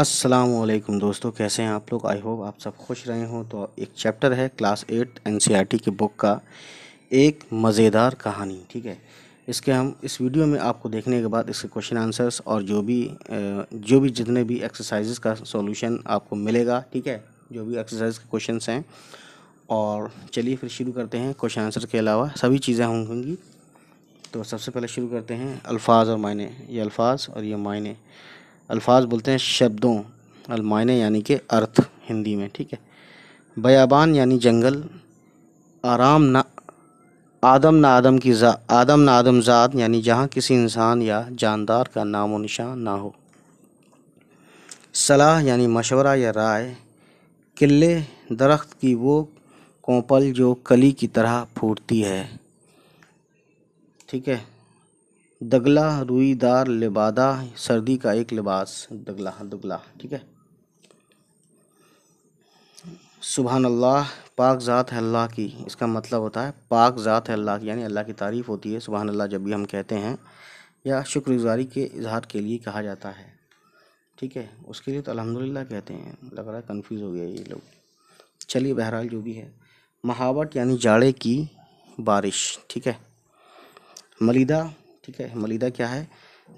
असलम दोस्तों कैसे हैं आप लोग आई होप आप सब खुश रहे हों तो एक चैप्टर है क्लास एट एन की बुक का एक मज़ेदार कहानी ठीक है इसके हम इस वीडियो में आपको देखने के बाद इसके क्वेश्चन आंसर्स और जो भी जो भी जितने भी एक्सरसाइज का सॉल्यूशन आपको मिलेगा ठीक है जो भी एक्सरसाइज के क्वेश्चन हैं और चलिए फिर शुरू करते हैं क्वेश्चन आंसर के अलावा सभी चीज़ें होंगी तो सबसे पहले शुरू करते हैं अल्फाज और मायने ये अल्फाज और ये मायने अल्फाज बोलते हैं शब्दों अलमायने यानी कि अर्थ हिंदी में ठीक है बयाबान यानी जंगल आराम ना आदम ना आदम की जा आदम ना आदम ज़ात यानी जहाँ किसी इंसान या जानदार का नाम व निशान ना हो सलाह यानी मशवरा या राय किले दरख्त की वो कोंपल जो कली की तरह फूटती है ठीक है दगला रुईदार लिबादा सर्दी का एक लिबास दगला दुगला ठीक है सुबहान अल्लाह पाक ज़ात है अल्लाह की इसका मतलब होता है पाक ज़ात है अल्लाह की यानी अल्लाह की तारीफ़ होती है सुबहान अल्लाह जब भी हम कहते हैं या शुक्रगुजारी के इजहार के लिए कहा जाता है ठीक है उसके लिए तो अलहमदिल्ला कहते हैं लग रहा है कन्फ्यूज़ हो गया ये लोग चलिए बहरहाल जो भी है महावट यानी जाड़े की बारिश ठीक है मलिदा ठीक है मलिदा क्या है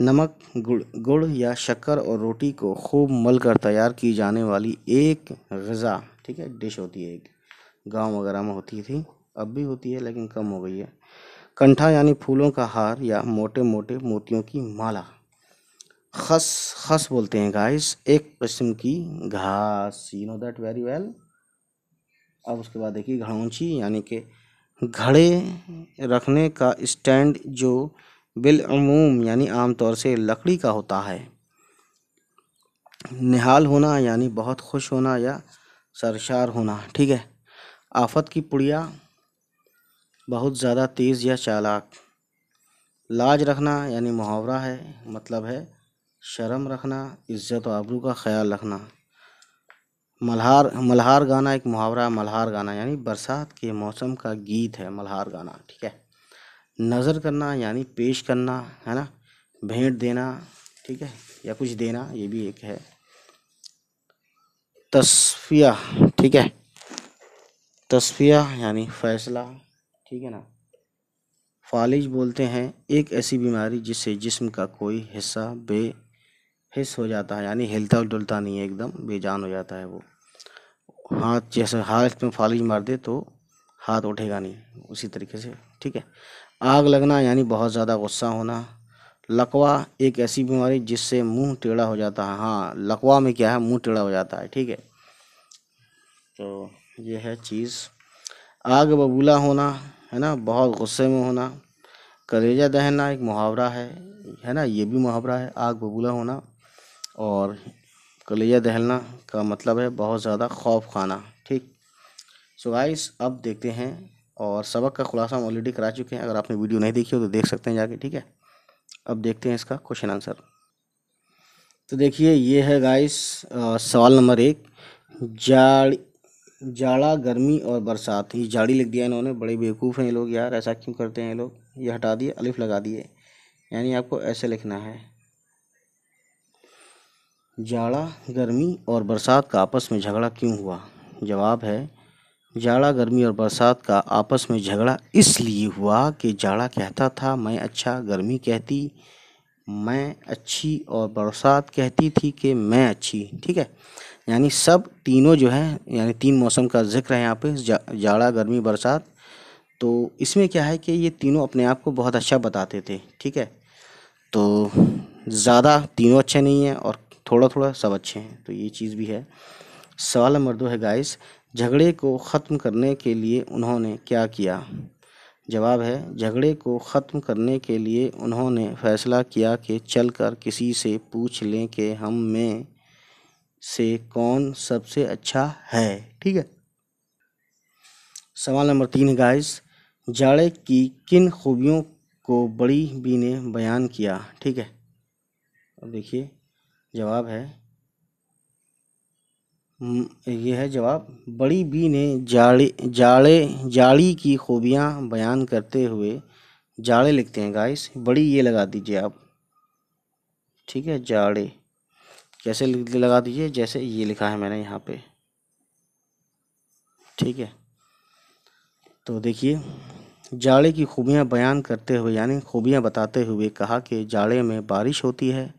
नमक गुड़ गुड़ या शक्कर और रोटी को खूब मल कर तैयार की जाने वाली एक गज़ा ठीक है डिश होती है एक गाँव वगैरह में होती थी अब भी होती है लेकिन कम हो गई है कंठा यानी फूलों का हार या मोटे मोटे मोतियों की माला खस खस बोलते हैं गाइस एक किस्म की घास you know that very well अब उसके बाद देखिए घड़ौंची यानी कि घड़े रखने का स्टैंड जो बिलूम यानी तौर से लकड़ी का होता है निहाल होना यानी बहुत खुश होना या सरशार होना ठीक है आफत की पुड़िया बहुत ज़्यादा तेज़ या चालाक लाज रखना यानी मुहावरा है मतलब है शर्म रखना इज़्ज़त और आबरू का ख्याल रखना मल्हार मल्हार गाना एक मुहावरा मल्हार गाना यानी बरसात के मौसम का गीत है मल्हार गाना ठीक है नज़र करना यानी पेश करना है ना भेंट देना ठीक है या कुछ देना ये भी एक है तस्फिया ठीक है तस्फिया यानी फैसला ठीक है ना फालिज बोलते हैं एक ऐसी बीमारी जिससे जिस्म का कोई हिस्सा हिस हो जाता है यानी हिलता डुलता नहीं है एकदम बेजान हो जाता है वो हाथ जैसे हाथ में फालिज मार दे तो हाथ उठेगा नहीं उसी तरीके से ठीक है आग लगना यानी बहुत ज़्यादा गुस्सा होना लकवा एक ऐसी बीमारी जिससे मुंह टेढ़ा हो जाता है हाँ लकवा में क्या है मुंह टेढ़ा हो जाता है ठीक है तो ये है चीज़ आग बबूला होना है ना बहुत गुस्से में होना कलेजा दहना एक मुहावरा है है ना ये भी मुहावरा है आग बबूला होना और कलेजा दहलना का मतलब है बहुत ज़्यादा खौफ खाना ठीक सो गाइस अब देखते हैं और सबक का खुलासा हम ऑलरेडी करा चुके हैं अगर आपने वीडियो नहीं देखी हो तो देख सकते हैं जाके ठीक है अब देखते हैं इसका क्वेश्चन आंसर तो देखिए ये है गाइस सवाल नंबर एक जाड़ जाड़ा गर्मी और बरसात ये जाड़ी लिख दिया इन्होंने बड़े बेवकूफ़ हैं ये लोग यार ऐसा क्यों करते हैं लोग ये हटा दिए अलिफ लगा दिए यानी आपको ऐसे लिखना है जाड़ा गर्मी और बरसात का आपस में झगड़ा क्यों हुआ जवाब है जाड़ा गर्मी और बरसात का आपस में झगड़ा इसलिए हुआ कि जाड़ा कहता था मैं अच्छा गर्मी कहती मैं अच्छी और बरसात कहती थी कि मैं अच्छी ठीक है यानी सब तीनों जो है यानी तीन मौसम का जिक्र है यहाँ पे जा, जाड़ा गर्मी बरसात तो इसमें क्या है कि ये तीनों अपने आप को बहुत अच्छा बताते थे ठीक है तो ज़्यादा तीनों अच्छे नहीं हैं और थोड़ा थोड़ा सब अच्छे हैं तो ये चीज़ भी है सवाल नंबर दो है गाइस झगड़े को ख़त्म करने के लिए उन्होंने क्या किया जवाब है झगड़े को ख़त्म करने के लिए उन्होंने फैसला किया कि चलकर किसी से पूछ लें कि हम में से कौन सबसे अच्छा है ठीक है सवाल नंबर तीन गाइस जाड़े की किन खूबियों को बड़ी बी ने बयान किया ठीक है अब देखिए जवाब है यह है जवाब बड़ी बी ने जाड़े जाड़े जाड़ी की खूबियाँ बयान करते हुए जाड़े लिखते हैं गाइस बड़ी ये लगा दीजिए आप ठीक है जाड़े कैसे लगा दीजिए जैसे ये लिखा है मैंने यहाँ पे ठीक है तो देखिए जाड़े की खूबियाँ बयान करते हुए यानी खूबियाँ बताते हुए कहा कि जाड़े में बारिश होती है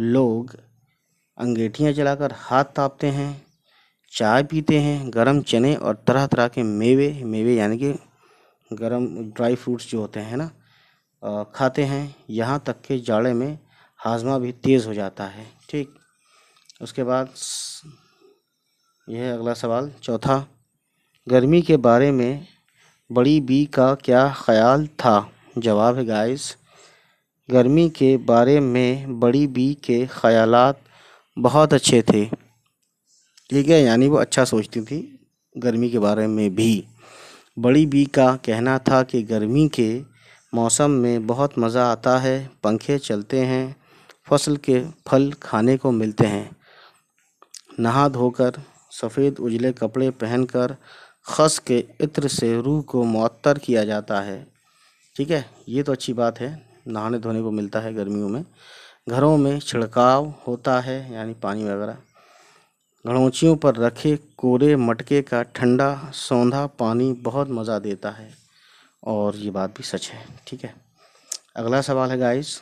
लोग अंगेठियाँ चलाकर हाथ तापते हैं चाय पीते हैं गरम चने और तरह तरह के मेवे मेवे यानी कि गरम ड्राई फ्रूट्स जो होते हैं ना खाते हैं यहाँ तक के जाड़े में हाजमा भी तेज़ हो जाता है ठीक उसके बाद यह अगला सवाल चौथा गर्मी के बारे में बड़ी बी का क्या ख्याल था जवाब है गाइस गर्मी के बारे में बड़ी बी के ख्यालात बहुत अच्छे थे ठीक है यानी वो अच्छा सोचती थी गर्मी के बारे में भी बड़ी बी का कहना था कि गर्मी के मौसम में बहुत मज़ा आता है पंखे चलते हैं फसल के फल खाने को मिलते हैं नहा धोकर सफ़ेद उजले कपड़े पहनकर खस के इत्र से रूह को मअतर किया जाता है ठीक है ये तो अच्छी बात है नहाने धोने को मिलता है गर्मियों में घरों में छिड़काव होता है यानी पानी वगैरह घड़ोंचियों पर रखे कोरे मटके का ठंडा सौंधा पानी बहुत मज़ा देता है और ये बात भी सच है ठीक है अगला सवाल है गाइस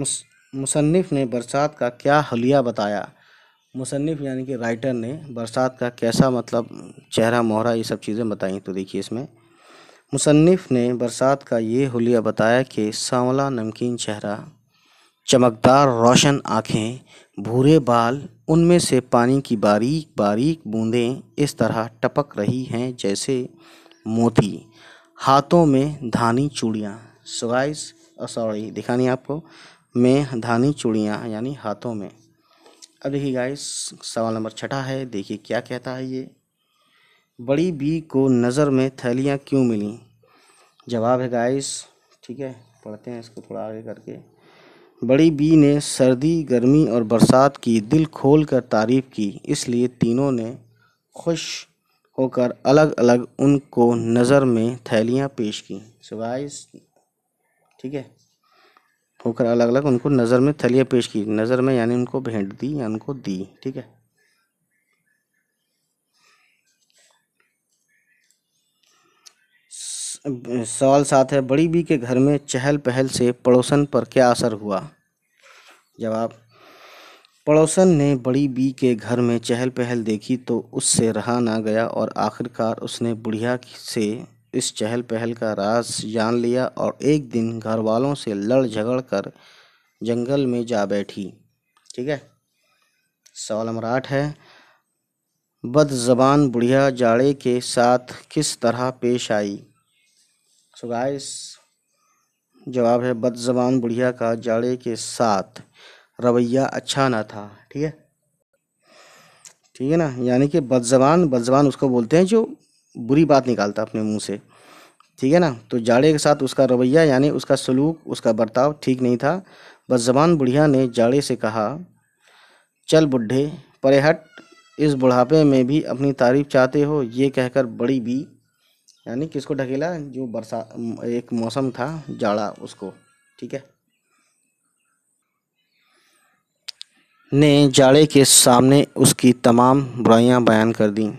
मुस मुसन्फ़ ने बरसात का क्या हलिया बताया मुसन्फ़ यानी कि राइटर ने बरसात का कैसा मतलब चेहरा मोहरा ये सब चीज़ें बताई तो देखिए इसमें मुसन्फ़ ने बरसात का ये हलिया बताया कि सांवला नमकीन चेहरा चमकदार रोशन आँखें भूरे बाल उनमें से पानी की बारीक बारीक बूंदें इस तरह टपक रही हैं जैसे मोती हाथों में धानी चूड़ियाँ सगाइस सॉरी oh, दिखानी आपको में धानी चूड़ियाँ यानी हाथों में अब देखिए गाइस सवाल नंबर छठा है देखिए क्या कहता है ये बड़ी बी को नज़र में थैलियाँ क्यों मिली जवाब है गाइस ठीक है पढ़ते हैं इसको थोड़ा आगे करके बड़ी बी ने सर्दी गर्मी और बरसात की दिल खोल कर तारीफ़ की इसलिए तीनों ने खुश होकर अलग अलग उनको नज़र में थैलियाँ पेश की सो गाइस ठीक है होकर अलग अलग उनको नज़र में थैलियाँ पेश की नज़र में यानी उनको भेंट दी या उनको दी ठीक है सवाल सात है बड़ी बी के घर में चहल पहल से पड़ोसन पर क्या असर हुआ जवाब पड़ोसन ने बड़ी बी के घर में चहल पहल देखी तो उससे रहा ना गया और आखिरकार उसने बुढ़िया से इस चहल पहल का राज जान लिया और एक दिन घर वालों से लड़ झगड़ कर जंगल में जा बैठी ठीक है सवाल नंबर आठ है बदजबान बुढ़िया जाड़े के साथ किस तरह पेश आई सो गाइस जवाब है बदजबान बुढ़िया का जाड़े के साथ रवैया अच्छा ना था ठीक है ठीक है ना यानी कि बदजबान बदजबान उसको बोलते हैं जो बुरी बात निकालता अपने मुंह से ठीक है ना तो जाड़े के साथ उसका रवैया यानी उसका सलूक उसका बर्ताव ठीक नहीं था बदजबान बुढ़िया ने जाड़े से कहा चल बुढ़े परे हट इस बुढ़ापे में भी अपनी तारीफ चाहते हो ये कहकर बड़ी भी यानी किसको ढकेला जो बरसात एक मौसम था जाड़ा उसको ठीक है ने जाड़े के सामने उसकी तमाम बुराइयां बयान कर दी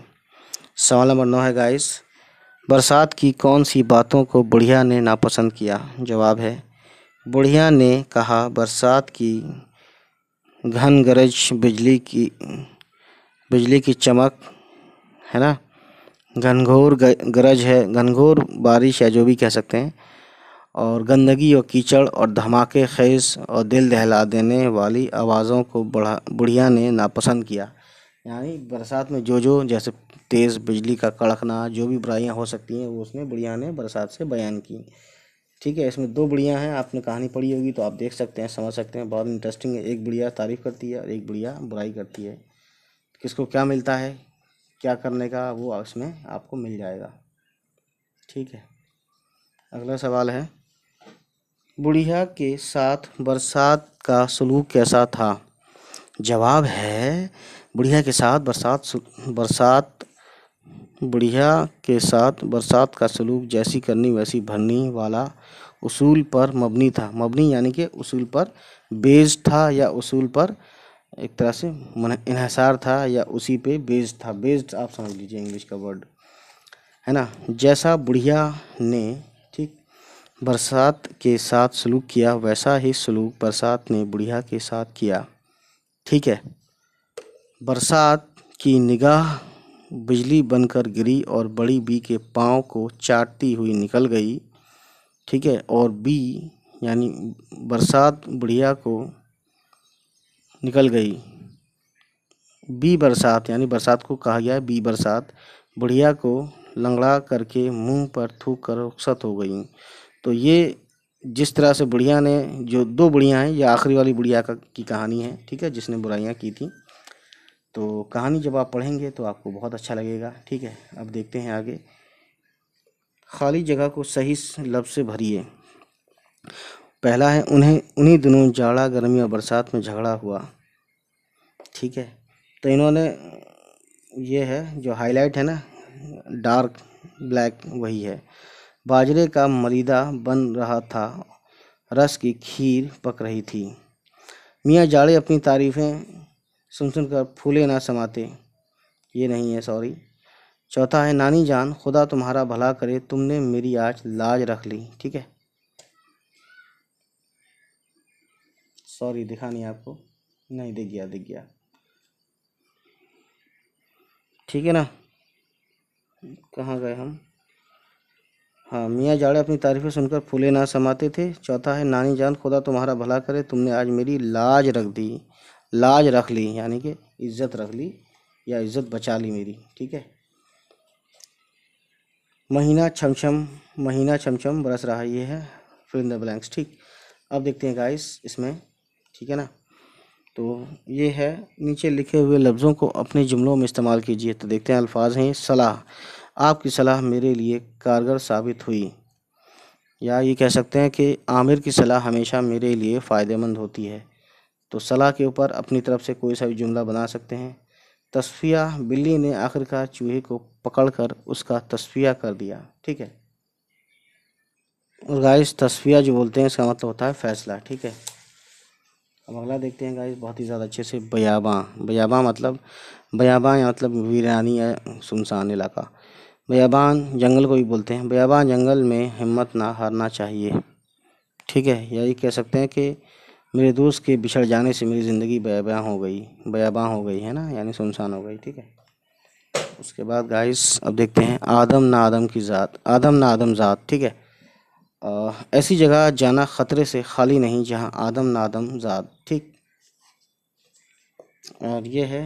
सवाल नंबर नौ है गाइस बरसात की कौन सी बातों को बुढ़िया ने नापसंद किया जवाब है बुढ़िया ने कहा बरसात की घन गरज बिजली की बिजली की चमक है ना घनघोर गरज है घनघोर बारिश है जो भी कह सकते हैं और गंदगी और कीचड़ और धमाके खेस और दिल दहला देने वाली आवाज़ों को बढ़ा बुढ़िया ने नापसंद किया यानी बरसात में जो जो जैसे तेज़ बिजली का कड़कना जो भी बुराइयाँ हो सकती हैं वो उसने बुढ़िया ने बरसात से बयान की ठीक है इसमें दो बुढ़िया हैं आपने कहानी पढ़ी होगी तो आप देख सकते हैं समझ सकते हैं बहुत इंटरेस्टिंग है एक बुढ़िया तारीफ़ करती है और एक बुढ़िया बुराई करती है किसको क्या मिलता है क्या करने का वो इसमें आपको मिल जाएगा ठीक है अगला सवाल है बुढ़िया के साथ बरसात का सलूक कैसा था जवाब है बुढ़िया के साथ बरसात बरसात बुढ़िया के साथ बरसात का सलूक जैसी करनी वैसी भरनी वाला उसूल पर मबनी था मबनी यानी कि उसूल पर बेज था या उसूल पर एक तरह से मन इन्हसार था या उसी पे बेस्ड था बेस्ड आप समझ लीजिए इंग्लिश का वर्ड है ना जैसा बुढ़िया ने ठीक बरसात के साथ सलूक किया वैसा ही सलूक बरसात ने बुढ़िया के साथ किया ठीक है बरसात की निगाह बिजली बनकर गिरी और बड़ी बी के पाँव को चाटती हुई निकल गई ठीक है और बी यानी बरसात बुढ़िया को निकल गई बी बरसात यानी बरसात को कहा गया बी बरसात बुढ़िया को लंगड़ा करके मुंह पर थूक कर रुखसत हो गई तो ये जिस तरह से बुढ़िया ने जो दो बुढ़िया हैं ये आखिरी वाली बुढ़िया का की कहानी है ठीक है जिसने बुराइयाँ की थी तो कहानी जब आप पढ़ेंगे तो आपको बहुत अच्छा लगेगा ठीक है अब देखते हैं आगे खाली जगह को सही लफ्ज़ से भरिए पहला है उन्हें उन्हीं दिनों जाड़ा गर्मी और बरसात में झगड़ा हुआ ठीक है तो इन्होंने ये है जो हाईलाइट है ना डार्क ब्लैक वही है बाजरे का मरीदा बन रहा था रस की खीर पक रही थी मियाँ जाड़े अपनी तारीफ़ें सुन सुन कर फूले ना समाते ये नहीं है सॉरी चौथा है नानी जान खुदा तुम्हारा भला करे तुमने मेरी आज लाज रख ली ठीक है सॉरी दिखा नहीं आपको नहीं दिख गया दिख गया ठीक है ना कहाँ गए हम हाँ मियाँ जाड़े अपनी तारीफ़ें सुनकर फूले ना समाते थे चौथा है नानी जान खुदा तुम्हारा भला करे तुमने आज मेरी लाज रख दी लाज रख ली यानी कि इज्जत रख ली या इज्जत बचा ली मेरी ठीक है महीना छमछम महीना छमछम बरस रहा ये है फिर इन द ब्लैंक्स ठीक अब देखते हैं गाइस इसमें ठीक है ना तो ये है नीचे लिखे हुए लफ्ज़ों को अपने जुमलों में इस्तेमाल कीजिए तो देखते हैं अल्फाज हैं सलाह आपकी सलाह मेरे लिए कारगर साबित हुई या ये कह सकते हैं कि आमिर की सलाह हमेशा मेरे लिए फ़ायदेमंद होती है तो सलाह के ऊपर अपनी तरफ से कोई सा भी जुमला बना सकते हैं तस्फिया बिल्ली ने आखिरकार चूहे को पकड़कर उसका तस्फिया कर दिया ठीक है और गाइस तस्फिया जो बोलते हैं इसका मतलब होता है फ़ैसला ठीक है अब अगला देखते हैं गाइस बहुत ही ज़्यादा अच्छे से बयाबा बयाबा मतलब बयाबा या मतलब वीरानी या सुनसान इलाका बयाबान जंगल को भी बोलते हैं बयाबान जंगल में हिम्मत ना हारना चाहिए ठीक है यही कह सकते हैं कि मेरे दोस्त के बिछड़ जाने से मेरी ज़िंदगी बयाबा हो गई बयाबा हो गई है ना यानी सुनसान हो गई ठीक है उसके बाद गाइस अब देखते हैं आदम ना आदम की ज़ात आदम ना आदम ज़ात ठीक है ऐसी जगह जाना ख़तरे से खाली नहीं जहां आदम नादम ज़ाद ठीक और ये है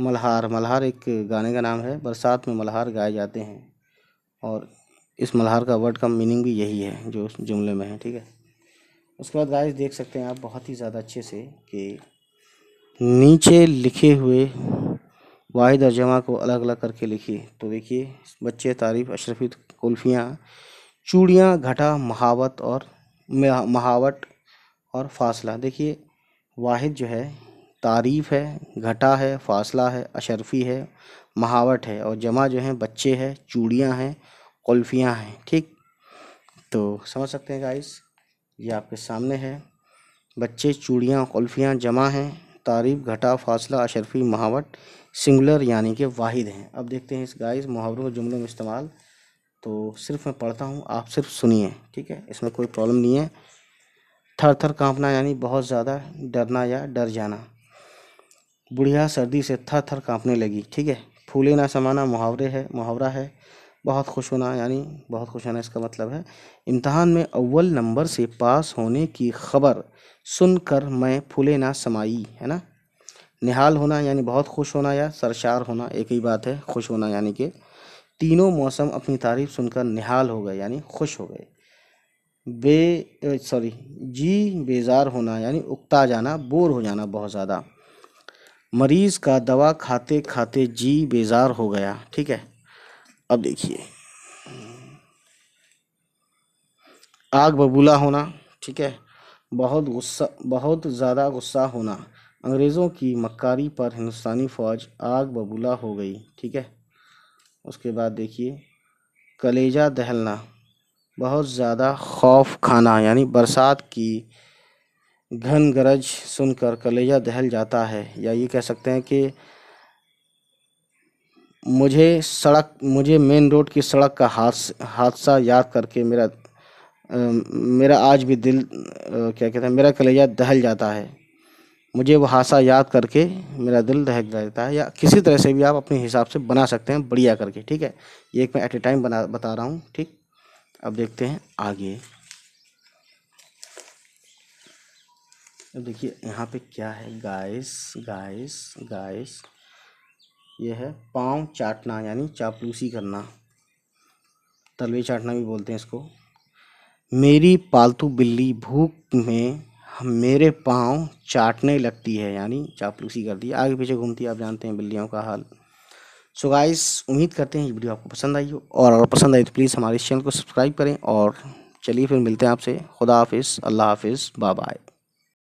मल्हार मल्हार एक गाने का नाम है बरसात में मल्हार गाए जाते हैं और इस मल्हार का वर्ड का मीनिंग भी यही है जो उस जुमले में है ठीक है उसके बाद गाइस देख सकते हैं आप बहुत ही ज़्यादा अच्छे से कि नीचे लिखे हुए वाहिद और जमा को अलग अलग करके लिखिए तो देखिए बच्चे तारीफ़ अशरफी कुल्फियाँ चूड़ियाँ घटा महावत और महावट और फासला देखिए वाहिद जो है तारीफ़ है घटा है फासला है अशरफ़ी है महावट है और जमा जो है बच्चे है चूड़ियाँ हैं कुल्फ़ियाँ हैं ठीक तो समझ सकते हैं गाइस ये आपके सामने है बच्चे चूड़ियाँ कुल्फ़ियाँ जमा हैं तारीफ घटा फासला अशरफ़ी महावट सिंगुलर यानी कि वाहिद हैं अब देखते हैं इस गाइस मुहावरों जुमलों में इस्तेमाल तो सिर्फ मैं पढ़ता हूँ आप सिर्फ सुनिए ठीक है इसमें कोई प्रॉब्लम नहीं है थर थर काँपना यानी बहुत ज़्यादा डरना या डर जाना बुढ़िया सर्दी से थर थर काँपने लगी ठीक है फूले ना समाना मुहावरे है मुहावरा है बहुत खुश होना यानी बहुत खुश होना इसका मतलब है इम्तहान में अव्वल नंबर से पास होने की खबर सुनकर मैं फूले ना समाई है ना निहाल होना यानी बहुत खुश होना या सरशार होना एक ही बात है खुश होना यानी कि तीनों मौसम अपनी तारीफ सुनकर निहाल हो गए यानी खुश हो गए बे सॉरी जी बेजार होना यानी उकता जाना बोर हो जाना बहुत ज़्यादा मरीज़ का दवा खाते खाते जी बेजार हो गया ठीक है अब देखिए आग बबूला होना ठीक है बहुत गुस्सा बहुत ज़्यादा गुस्सा होना अंग्रेज़ों की मक्कारी पर हिंदुस्तानी फ़ौज आग बबूला हो गई ठीक है उसके बाद देखिए कलेजा दहलना बहुत ज़्यादा खौफ खाना यानी बरसात की घन गरज सुनकर कलेजा दहल जाता है या ये कह सकते हैं कि मुझे सड़क मुझे मेन रोड की सड़क का हादसा हादसा याद करके मेरा मेरा आज भी दिल क्या कहते हैं मेरा कलेजा दहल जाता है मुझे वो हादसा याद करके मेरा दिल दहक जाता है या किसी तरह से भी आप अपने हिसाब से बना सकते हैं बढ़िया करके ठीक है ये एक मैं एट ए टाइम बना बता रहा हूँ ठीक अब देखते हैं आगे अब देखिए यहाँ पे क्या है गाइस गाइस गाइस ये है पाँव चाटना यानी चापलूसी करना तलवे चाटना भी बोलते हैं इसको मेरी पालतू बिल्ली भूख में मेरे पाँव चाटने लगती है यानी चापलूसी करती है आगे पीछे घूमती है आप जानते हैं बिल्लियों का हाल सो गाइस उम्मीद करते हैं ये वीडियो आपको पसंद आई हो और अगर पसंद आई तो प्लीज़ हमारे चैनल को सब्सक्राइब करें और चलिए फिर मिलते हैं आपसे खुदा हाफिज़ अल्लाह हाफिज़ बाय बाय